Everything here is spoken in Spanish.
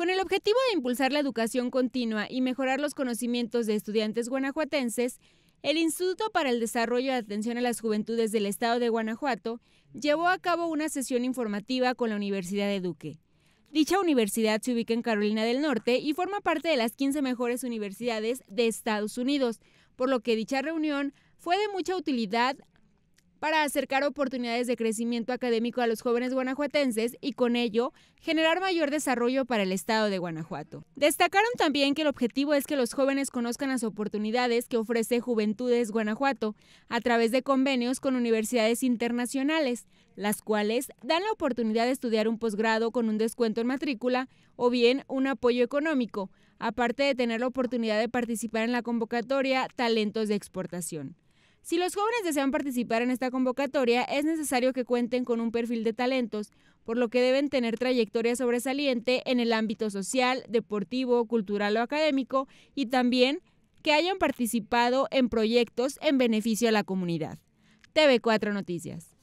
Con el objetivo de impulsar la educación continua y mejorar los conocimientos de estudiantes guanajuatenses, el Instituto para el Desarrollo y Atención a las Juventudes del Estado de Guanajuato llevó a cabo una sesión informativa con la Universidad de Duque. Dicha universidad se ubica en Carolina del Norte y forma parte de las 15 mejores universidades de Estados Unidos, por lo que dicha reunión fue de mucha utilidad para acercar oportunidades de crecimiento académico a los jóvenes guanajuatenses y con ello generar mayor desarrollo para el estado de Guanajuato. Destacaron también que el objetivo es que los jóvenes conozcan las oportunidades que ofrece Juventudes Guanajuato a través de convenios con universidades internacionales, las cuales dan la oportunidad de estudiar un posgrado con un descuento en matrícula o bien un apoyo económico, aparte de tener la oportunidad de participar en la convocatoria Talentos de Exportación. Si los jóvenes desean participar en esta convocatoria, es necesario que cuenten con un perfil de talentos, por lo que deben tener trayectoria sobresaliente en el ámbito social, deportivo, cultural o académico y también que hayan participado en proyectos en beneficio a la comunidad. TV4 Noticias.